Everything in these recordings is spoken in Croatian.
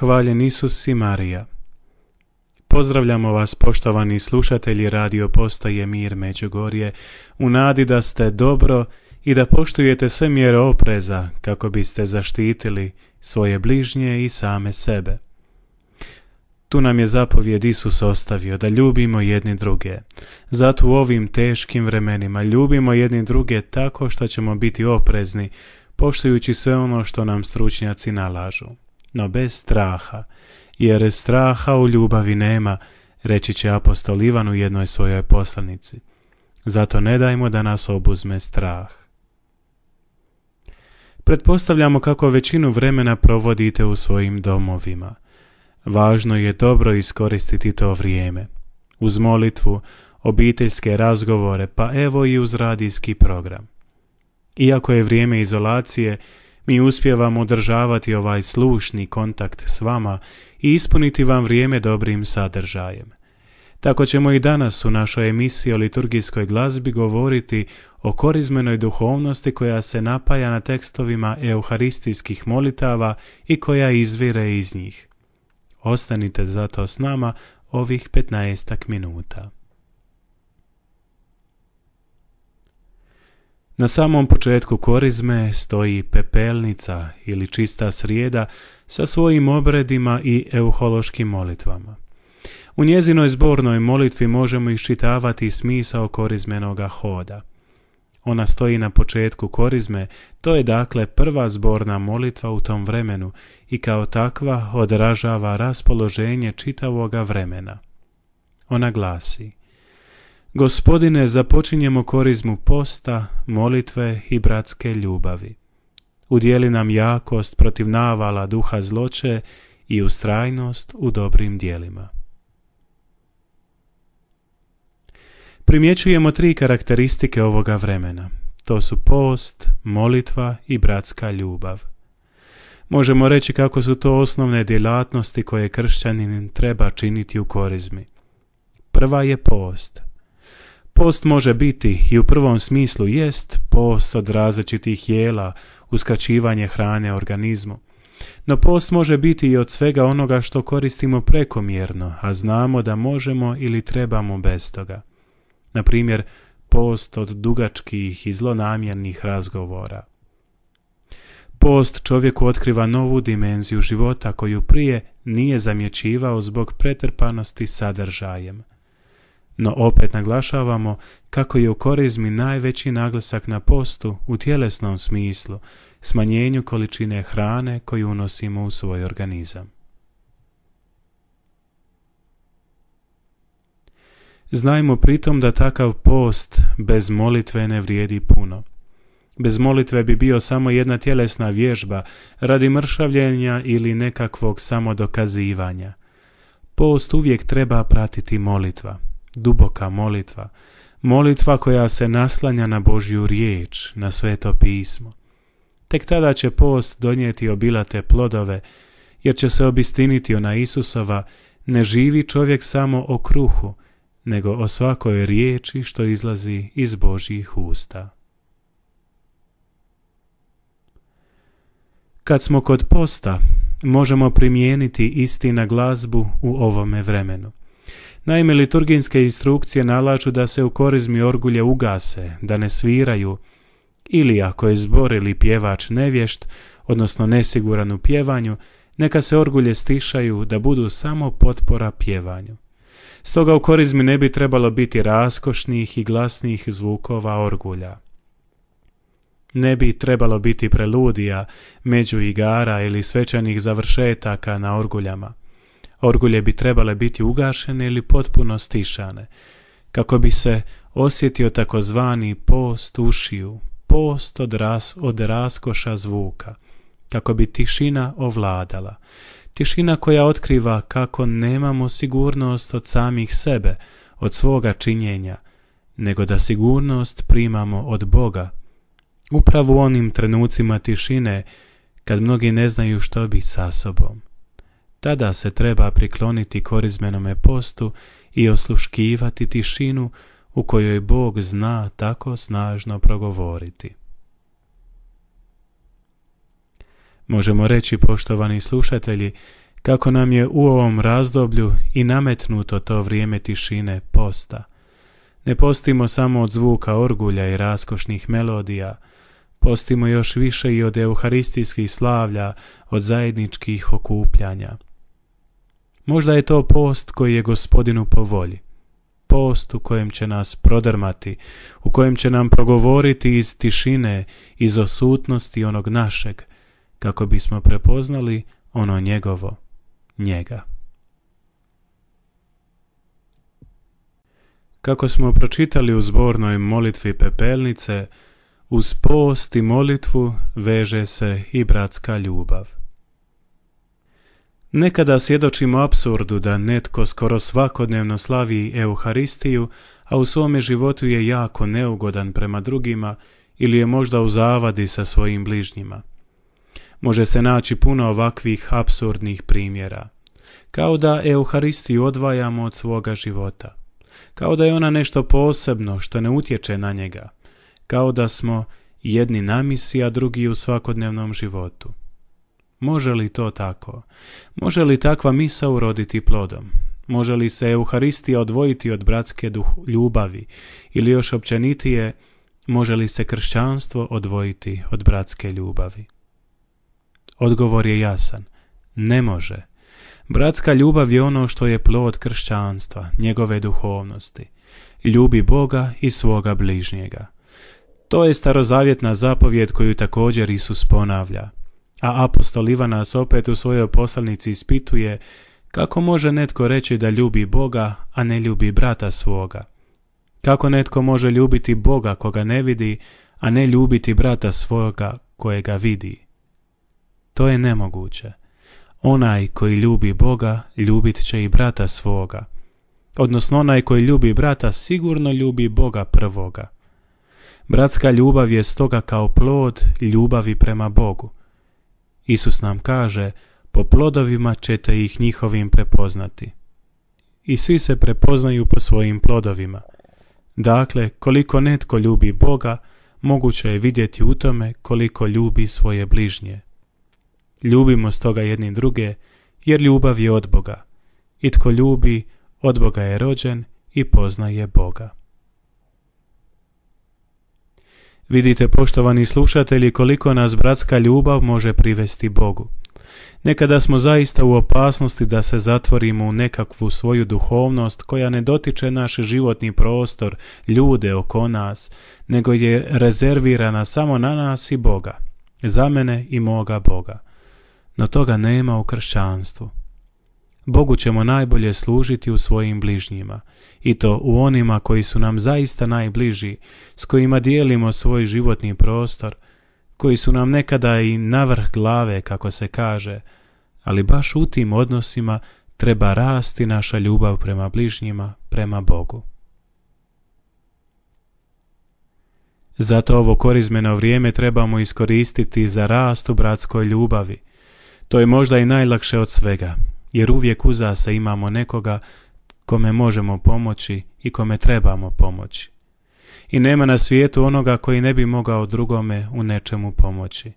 Hvaljen Isus i Marija. Pozdravljamo vas poštovani slušatelji radio postaje Mir Međugorje u nadi da ste dobro i da poštujete sve mjere opreza kako biste zaštitili svoje bližnje i same sebe. Tu nam je zapovjed Isus ostavio da ljubimo jedni druge. Zato u ovim teškim vremenima ljubimo jedni druge tako što ćemo biti oprezni, poštujući sve ono što nam stručnjaci nalažu no bez straha, jer straha u ljubavi nema, reći će apostol Ivan u jednoj svojoj poslanici. Zato ne dajmo da nas obuzme strah. Pretpostavljamo kako većinu vremena provodite u svojim domovima. Važno je dobro iskoristiti to vrijeme. Uz molitvu, obiteljske razgovore, pa evo i uz radijski program. Iako je vrijeme izolacije, mi uspijevamo održavati ovaj slušni kontakt s vama i ispuniti vam vrijeme dobrim sadržajem. Tako ćemo i danas u našoj emisiji o liturgijskoj glazbi govoriti o korizmenoj duhovnosti koja se napaja na tekstovima euharistijskih molitava i koja izvire iz njih. Ostanite zato s nama ovih 15 minuta. Na samom početku korizme stoji pepelnica ili čista srijeda sa svojim obredima i euhološkim molitvama. U njezinoj zbornoj molitvi možemo iščitavati smisao korizmenoga hoda. Ona stoji na početku korizme, to je dakle prva zborna molitva u tom vremenu i kao takva odražava raspoloženje čitavoga vremena. Ona glasi – Gospodine, započinjemo korizmu posta, molitve i bratske ljubavi. Udjeli nam jakost protiv navala duha zloče i ustrajnost u dobrim dijelima. Primjećujemo tri karakteristike ovoga vremena. To su post, molitva i bratska ljubav. Možemo reći kako su to osnovne djelatnosti koje kršćanin treba činiti u korizmi. Prva je post – Post može biti i u prvom smislu jest post od različitih jela, uskraćivanje hrane organizmu. No post može biti i od svega onoga što koristimo prekomjerno, a znamo da možemo ili trebamo bez toga. Na primjer, post od dugačkih i zlonamjernih razgovora. Post čovjeku otkriva novu dimenziju života koju prije nije zamjećivao zbog pretrpanosti sadržajem. No opet naglašavamo kako je u korizmi najveći naglasak na postu u tjelesnom smislu, smanjenju količine hrane koju unosimo u svoj organizam. Znajmo pritom da takav post bez molitve ne vrijedi puno. Bez molitve bi bio samo jedna tjelesna vježba radi mršavljenja ili nekakvog samodokazivanja. Post uvijek treba pratiti molitva duboka molitva, molitva koja se naslanja na Božju riječ, na sveto pismo. Tek tada će post donijeti obilate plodove, jer će se obistiniti ona Isusova, ne živi čovjek samo o kruhu, nego o svakoj riječi što izlazi iz Božjih usta. Kad smo kod posta, možemo primijeniti isti na glazbu u ovome vremenu. Naime, liturgijske instrukcije nalažu da se u korizmi orgulje ugase, da ne sviraju, ili ako je zbor ili pjevač nevješt, odnosno nesiguran u pjevanju, neka se orgulje stišaju da budu samo potpora pjevanju. Stoga u korizmi ne bi trebalo biti raskošnih i glasnih zvukova orgulja. Ne bi trebalo biti preludija, među igara ili svečanih završetaka na orguljama. Orgulje bi trebale biti ugašene ili potpuno stišane, kako bi se osjetio takozvani post ušiju, post od, od raskoša zvuka, kako bi tišina ovladala. Tišina koja otkriva kako nemamo sigurnost od samih sebe, od svoga činjenja, nego da sigurnost primamo od Boga. Upravo u onim trenucima tišine, kad mnogi ne znaju što bi sa sobom. Tada se treba prikloniti korizmenome postu i osluškivati tišinu u kojoj Bog zna tako snažno progovoriti. Možemo reći, poštovani slušatelji, kako nam je u ovom razdoblju i nametnuto to vrijeme tišine posta. Ne postimo samo od zvuka orgulja i raskošnih melodija, postimo još više i od euharistijskih slavlja, od zajedničkih okupljanja. Možda je to post koji je gospodinu po volji. Post u kojem će nas prodrmati, u kojem će nam progovoriti iz tišine, iz osutnosti onog našeg, kako bismo prepoznali ono njegovo, njega. Kako smo pročitali u zbornoj molitvi pepelnice, uz post i molitvu veže se i bratska ljubav. Nekada svjedočimo apsurdu da netko skoro svakodnevno slavi Euharistiju, a u svome životu je jako neugodan prema drugima ili je možda u zavadi sa svojim bližnjima. Može se naći puno ovakvih apsurdnih primjera. Kao da Euharistiju odvajamo od svoga života. Kao da je ona nešto posebno što ne utječe na njega. Kao da smo jedni na misi, a drugi u svakodnevnom životu. Može li to tako? Može li takva misa uroditi plodom? Može li se Euharistija odvojiti od bratske ljubavi? Ili još općenitije, može li se kršćanstvo odvojiti od bratske ljubavi? Odgovor je jasan. Ne može. Bratska ljubav je ono što je plod kršćanstva, njegove duhovnosti. Ljubi Boga i svoga bližnjega. To je starozavjetna zapovjed koju također Isus ponavlja a apostol Ivanas opet u svojoj poslanici ispituje kako može netko reći da ljubi Boga, a ne ljubi brata svoga? Kako netko može ljubiti Boga koga ne vidi, a ne ljubiti brata svoga kojega vidi? To je nemoguće. Onaj koji ljubi Boga, ljubit će i brata svoga. Odnosno onaj koji ljubi brata sigurno ljubi Boga prvoga. Bratska ljubav je stoga kao plod ljubavi prema Bogu. Isus nam kaže, po plodovima ćete ih njihovim prepoznati. I svi se prepoznaju po svojim plodovima. Dakle, koliko netko ljubi Boga, moguće je vidjeti u tome koliko ljubi svoje bližnje. Ljubimo stoga jedni druge, jer ljubav je od Boga. I tko ljubi, od Boga je rođen i poznaje Boga. Vidite, poštovani slušatelji, koliko nas bratska ljubav može privesti Bogu. Nekada smo zaista u opasnosti da se zatvorimo u nekakvu svoju duhovnost koja ne dotiče naš životni prostor, ljude oko nas, nego je rezervirana samo na nas i Boga, za mene i moga Boga. No toga nema u kršćanstvu. Bogu ćemo najbolje služiti u svojim bližnjima, i to u onima koji su nam zaista najbliži, s kojima dijelimo svoj životni prostor, koji su nam nekada i na vrh glave, kako se kaže, ali baš u tim odnosima treba rasti naša ljubav prema bližnjima, prema Bogu. Zato ovo korizmeno vrijeme trebamo iskoristiti za rast u bratskoj ljubavi. To je možda i najlakše od svega, jer uvijek uza se imamo nekoga kome možemo pomoći i kome trebamo pomoći. I nema na svijetu onoga koji ne bi mogao drugome u nečemu pomoći.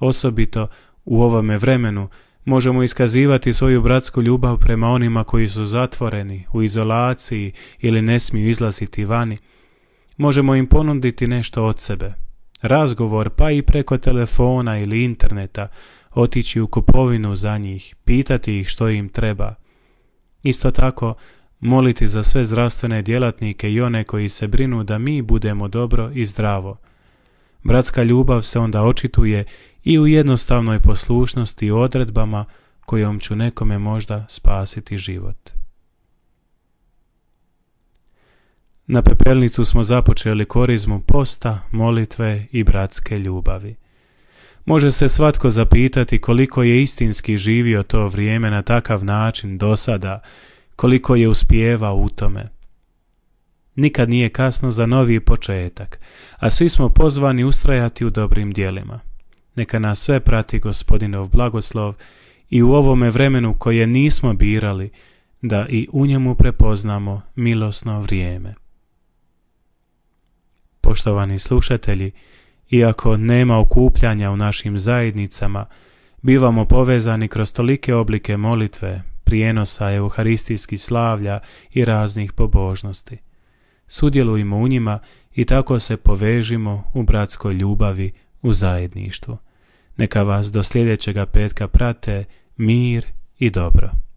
Osobito u ovome vremenu možemo iskazivati svoju bratsku ljubav prema onima koji su zatvoreni, u izolaciji ili ne smiju izlaziti vani. Možemo im ponuditi nešto od sebe. Razgovor pa i preko telefona ili interneta otići u kupovinu za njih, pitati ih što im treba. Isto tako, moliti za sve zdravstvene djelatnike i one koji se brinu da mi budemo dobro i zdravo. Bratska ljubav se onda očituje i u jednostavnoj poslušnosti i odredbama kojom ću nekome možda spasiti život. Na pepelnicu smo započeli korizmu posta, molitve i bratske ljubavi. Može se svatko zapitati koliko je istinski živio to vrijeme na takav način do sada, koliko je uspjevao u tome. Nikad nije kasno za novi početak, a svi smo pozvani ustrajati u dobrim dijelima. Neka nas sve prati gospodinov blagoslov i u ovome vremenu koje nismo birali, da i u njemu prepoznamo milosno vrijeme. Poštovani slušatelji, iako nema okupljanja u našim zajednicama, bivamo povezani kroz tolike oblike molitve, prijenosa euharistijskih slavlja i raznih pobožnosti. Sudjelujmo u njima i tako se povežimo u bratskoj ljubavi, u zajedništvu. Neka vas do sljedećega petka prate mir i dobro.